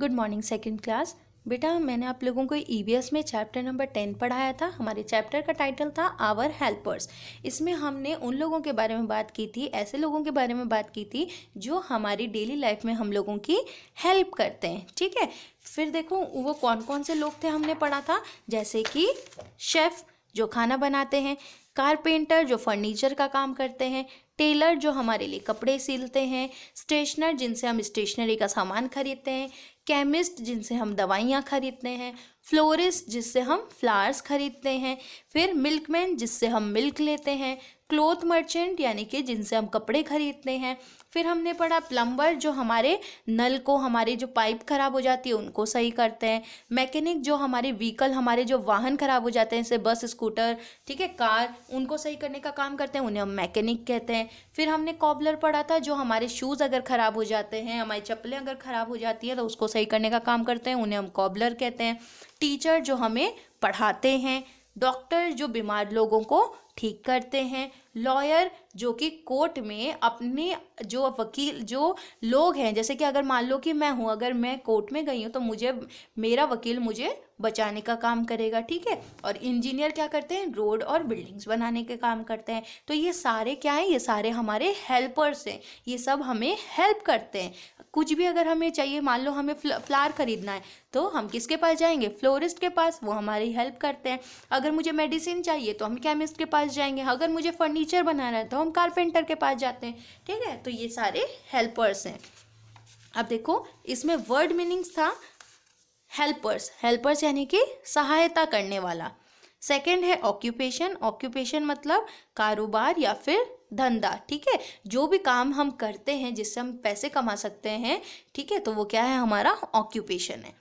Good morning second class बेटा मैंने आप लोगों को ई e में चैप्टर नंबर टेन पढ़ाया था हमारे चैप्टर का टाइटल था आवर हेल्पर्स इसमें हमने उन लोगों के बारे में बात की थी ऐसे लोगों के बारे में बात की थी जो हमारी डेली लाइफ में हम लोगों की हेल्प करते हैं ठीक है फिर देखो वो कौन कौन से लोग थे हमने पढ़ा था जैसे कि शेफ़ जो खाना बनाते हैं कारपेंटर जो फर्नीचर का काम करते हैं टेलर जो हमारे लिए कपड़े सिलते हैं स्टेशनर जिनसे हम स्टेशनरी का सामान खरीदते हैं केमिस्ट जिनसे हम दवाइयाँ खरीदते हैं फ्लोरिस्ट जिससे हम फ्लावर्स खरीदते हैं फिर मिल्कमैन जिससे हम मिल्क लेते हैं क्लोथ मर्चेंट यानी कि जिनसे हम कपड़े खरीदते हैं फिर हमने पढ़ा प्लम्बर जो हमारे नल को हमारे जो पाइप खराब हो जाती है उनको सही करते हैं मैकेनिक जो हमारे व्हीकल हमारे जो वाहन खराब हो जाते हैं जैसे बस स्कूटर ठीक है कार उनको सही करने का काम करते हैं उन्हें हम मैकेनिक कहते हैं फिर हमने कॉबलर पढ़ा था जो हमारे शूज़ अगर ख़राब हो जाते हैं हमारी चप्पलें अगर ख़राब हो जाती है तो उसको सही करने का काम करते हैं उन्हें हम कॉबलर कहते हैं टीचर जो हमें पढ़ाते हैं डॉक्टर जो बीमार लोगों को ठीक करते हैं लॉयर जो कि कोर्ट में अपने जो वकील जो लोग हैं जैसे कि अगर मान लो कि मैं हूँ अगर मैं कोर्ट में गई हूँ तो मुझे मेरा वकील मुझे बचाने का काम करेगा ठीक है और इंजीनियर क्या करते हैं रोड और बिल्डिंग्स बनाने के काम करते हैं तो ये सारे क्या हैं ये सारे हमारे हेल्पर्स हैं ये सब हमें हेल्प करते हैं कुछ भी अगर हमें चाहिए मान लो हमें फ्लार खरीदना है तो हम किसके पास जाएंगे फ्लोरिस्ट के पास वो हमारी हेल्प करते हैं अगर मुझे मेडिसिन चाहिए तो हम केमिस्ट के पास जाएंगे अगर मुझे फर्नीचर बनाना है तो हम कारपेंटर के पास जाते हैं ठीक है तो ये सारे हेल्पर्स हैं अब देखो इसमें वर्ड मीनिंग्स था हेल्पर्स हेल्पर्स यानी कि सहायता करने वाला सेकेंड है ऑक्यूपेशन ऑक्यूपेशन मतलब कारोबार या फिर धंधा ठीक है जो भी काम हम करते हैं जिससे हम पैसे कमा सकते हैं ठीक है तो वो क्या है हमारा ऑक्यूपेशन है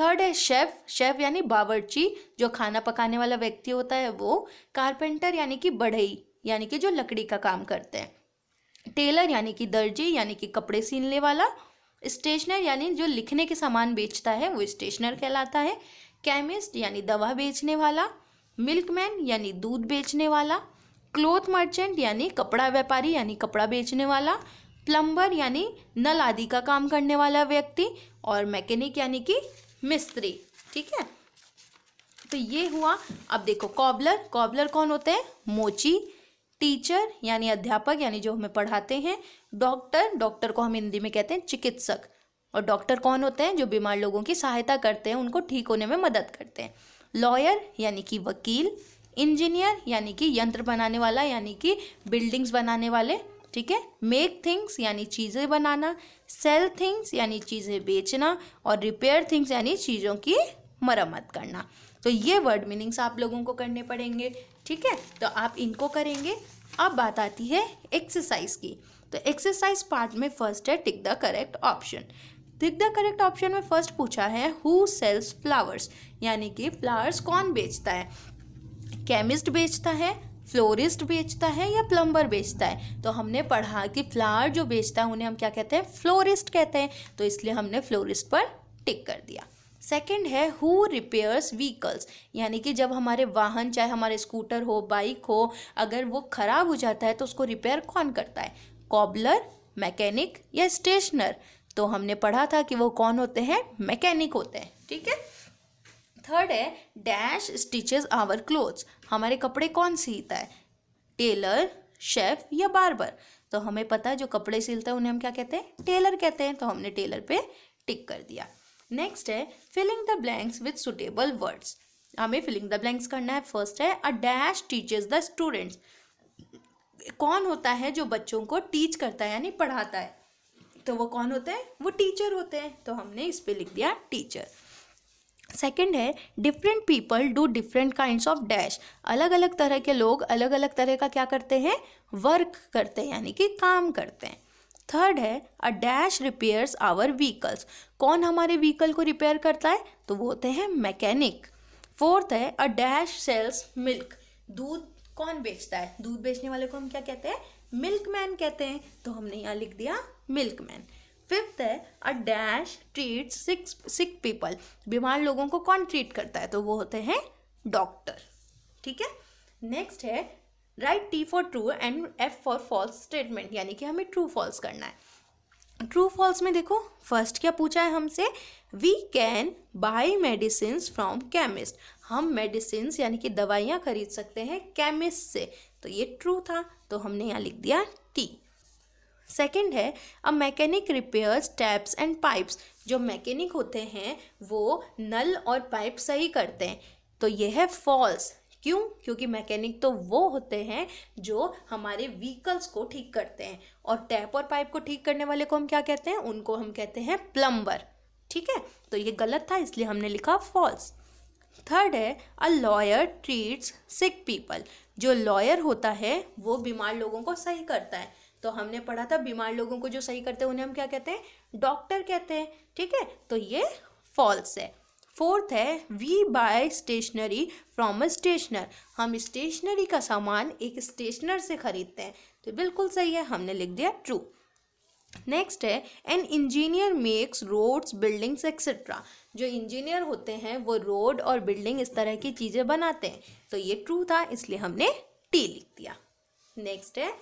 थर्ड है शेफ़ शेफ़ यानी बावर्ची जो खाना पकाने वाला व्यक्ति होता है वो कारपेंटर यानी कि बढ़ई यानी कि जो लकड़ी का काम करते हैं टेलर यानी कि दर्जी यानी कि कपड़े सीनने वाला स्टेशनर यानी जो लिखने के सामान बेचता है वो स्टेशनर कहलाता है केमिस्ट यानी दवा बेचने वाला मिल्कमैन यानी दूध बेचने वाला क्लोथ मर्चेंट यानी कपड़ा व्यापारी यानी कपड़ा बेचने वाला प्लम्बर यानी नल आदि का काम करने वाला व्यक्ति और मैकेनिक यानी कि मिस्त्री ठीक है तो ये हुआ अब देखो कॉबलर कॉबलर कौन होते हैं मोची टीचर यानी अध्यापक यानी जो हमें पढ़ाते हैं डॉक्टर डॉक्टर को हम हिंदी में कहते हैं चिकित्सक और डॉक्टर कौन होते हैं जो बीमार लोगों की सहायता करते हैं उनको ठीक होने में मदद करते हैं लॉयर यानी कि वकील इंजीनियर यानी कि यंत्र बनाने वाला यानी कि बिल्डिंग्स बनाने वाले ठीक है मेक थिंग्स यानी चीज़ें बनाना सेल थिंग्स यानी चीज़ें बेचना और रिपेयर थिंग्स यानी चीज़ों की मरम्मत करना तो ये वर्ड मीनिंग्स आप लोगों को करने पड़ेंगे ठीक है तो आप इनको करेंगे अब बात आती है एक्सरसाइज की तो एक्सरसाइज पार्ट में फर्स्ट है tick the correct option tick the correct option में फर्स्ट पूछा है हु सेल्स फ्लावर्स यानी कि फ्लावर्स कौन बेचता है केमिस्ट बेचता है फ्लोरिस्ट बेचता है या प्लम्बर बेचता है तो हमने पढ़ा कि फ्लावर जो बेचता है उन्हें हम क्या कहते हैं फ्लोरिस्ट कहते हैं तो इसलिए हमने फ्लोरिस्ट पर टिक कर दिया सेकेंड है हु रिपेयर्स व्हीकल्स यानी कि जब हमारे वाहन चाहे हमारे स्कूटर हो बाइक हो अगर वो ख़राब हो जाता है तो उसको रिपेयर कौन करता है कॉबलर मैकेनिक या स्टेशनर तो हमने पढ़ा था कि वो कौन होते हैं मैकेनिक होते हैं ठीक है थर्ड है डैश स्टिचेस आवर क्लोथ्स हमारे कपड़े कौन सीता है टेलर शेफ या बारबर तो हमें पता है जो कपड़े सिलता है उन्हें हम क्या कहते हैं टेलर कहते हैं तो हमने टेलर पे टिक कर दिया नेक्स्ट है filling the blanks with suitable words हमें फिलिंग द ब्लैंक्स करना है फर्स्ट है a dash teachers the students कौन होता है जो बच्चों को टीच करता है यानी पढ़ाता है तो वो कौन होते हैं वो टीचर होते हैं तो हमने इस पर लिख दिया टीचर सेकेंड है different people do different kind of dash अलग अलग तरह के लोग अलग अलग तरह का क्या करते हैं वर्क करते हैं यानी कि काम करते हैं थर्ड है a dash repairs our vehicles कौन हमारे व्हीकल को रिपेयर करता है तो वो होते हैं मैकेनिक फोर्थ है अ डैश सेल्स मिल्क दूध कौन बेचता है दूध बेचने वाले को हम क्या कहते हैं मिल्क मैन कहते हैं तो हमने यहाँ लिख दिया मिल्क मैन फिफ्थ है a dash treat six sick people बीमार लोगों को कौन ट्रीट करता है तो वो होते हैं डॉक्टर ठीक है नेक्स्ट है right T for true and F for false statement यानी कि हमें ट्रू फॉल्स करना है ट्रू फॉल्स में देखो फर्स्ट क्या पूछा है हमसे we can buy medicine from chemist हम मेडिसिन यानी कि दवाइयाँ खरीद सकते हैं केमिस्ट से तो ये ट्रू था तो हमने यहाँ लिख दिया टी सेकेंड है a mechanic repairs taps and pipes जो मैकेनिक होते हैं वो नल और पाइप सही करते हैं तो ये है फॉल्स क्यों क्योंकि मैकेनिक तो वो होते हैं जो हमारे व्हीकल्स को ठीक करते हैं और टैप और पाइप को ठीक करने वाले को हम क्या कहते हैं उनको हम कहते हैं प्लम्बर ठीक है तो ये गलत था इसलिए हमने लिखा फॉल्स थर्ड है a lawyer treats sick people जो लॉयर होता है वो बीमार लोगों को सही करता है तो हमने पढ़ा था बीमार लोगों को जो सही करते हैं उन्हें हम क्या कहते हैं डॉक्टर कहते हैं ठीक है तो ये फॉल्स है फोर्थ है we buy stationery from a stationer हम स्टेशनरी का सामान एक स्टेशनर से खरीदते हैं तो बिल्कुल सही है हमने लिख दिया ट्रू नेक्स्ट है an engineer makes roads buildings etcetera जो इंजीनियर होते हैं वो रोड और बिल्डिंग इस तरह की चीज़ें बनाते हैं तो ये ट्रू था इसलिए हमने टी लिख दिया नेक्स्ट है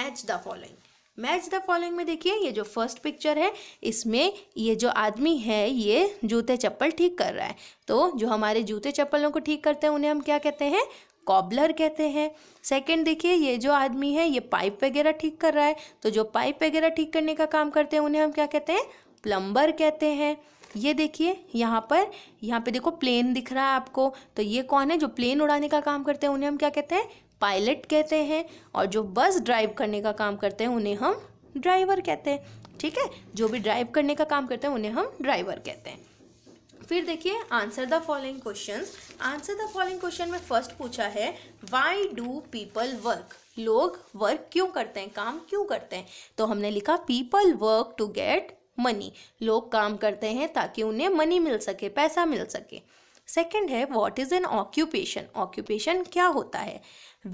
match the following match the following में देखिए ये जो फर्स्ट पिक्चर है इसमें ये जो आदमी है ये जूते चप्पल ठीक कर रहा है तो जो हमारे जूते चप्पलों को ठीक करते हैं उन्हें हम क्या कहते हैं कॉबलर कहते हैं सेकंड देखिए ये जो आदमी है ये पाइप वगैरह ठीक कर रहा है तो जो पाइप वगैरह ठीक करने का काम करते हैं उन्हें हम क्या कहते हैं प्लम्बर कहते हैं ये देखिए यहाँ पर यहाँ पे देखो प्लेन दिख रहा है आपको तो ये कौन है जो प्लेन उड़ाने का काम करते हैं उन्हें हम क्या कहते हैं पायलट कहते हैं और जो बस ड्राइव करने का काम करते हैं उन्हें हम ड्राइवर कहते हैं ठीक है जो भी ड्राइव करने का काम करते हैं उन्हें हम ड्राइवर कहते हैं फिर देखिए answer the following question answer the following question में फर्स्ट पूछा है वाई डू पीपल वर्क लोग वर्क क्यों करते हैं काम क्यों करते हैं तो हमने लिखा people work to get money लोग काम करते हैं ताकि उन्हें मनी मिल सके पैसा मिल सके सेकेंड है what is an occupation occupation क्या होता है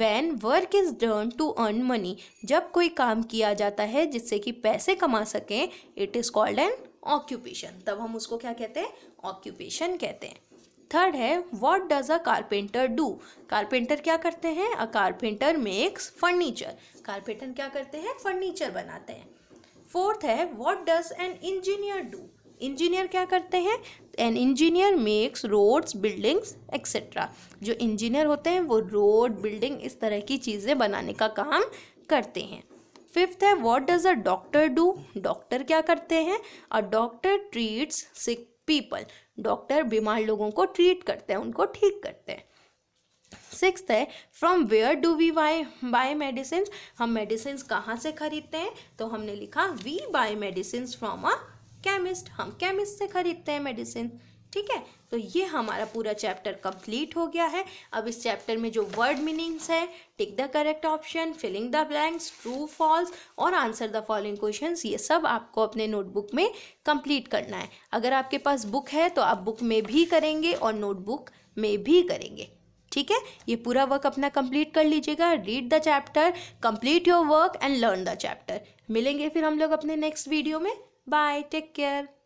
when work is done to earn money जब कोई काम किया जाता है जिससे कि पैसे कमा सकें it is called an occupation तब हम उसको क्या कहते हैं ऑक्यूपेशन कहते हैं थर्ड है what does a carpenter do carpenter क्या करते हैं a carpenter makes furniture carpenter क्या करते हैं फर्नीचर बनाते हैं फोर्थ है what does an engineer do engineer क्या करते हैं an engineer makes roads buildings etcetera जो इंजीनियर होते हैं वो रोड बिल्डिंग इस तरह की चीज़ें बनाने का काम करते हैं फिफ्थ है what does a doctor do doctor क्या करते हैं a doctor treats sick people doctor बीमार लोगों को ट्रीट करते हैं उनको ठीक करते हैं सिक्स है from where do we buy buy medicine हम मेडिसिन कहाँ से खरीदते हैं तो हमने लिखा we buy medicine from a chemist हम केमिस्ट से खरीदते हैं मेडिसिन ठीक है तो ये हमारा पूरा चैप्टर कंप्लीट हो गया है अब इस चैप्टर में जो वर्ड मीनिंग्स है tick the correct option filling the blanks true false और आंसर द फॉलोइंग क्वेश्चंस ये सब आपको अपने नोटबुक में कंप्लीट करना है अगर आपके पास बुक है तो आप बुक में भी करेंगे और नोटबुक में भी करेंगे ठीक है ये पूरा वर्क अपना कंप्लीट कर लीजिएगा read the chapter complete your work and learn the chapter मिलेंगे फिर हम लोग अपने नेक्स्ट वीडियो में Bye. Take care.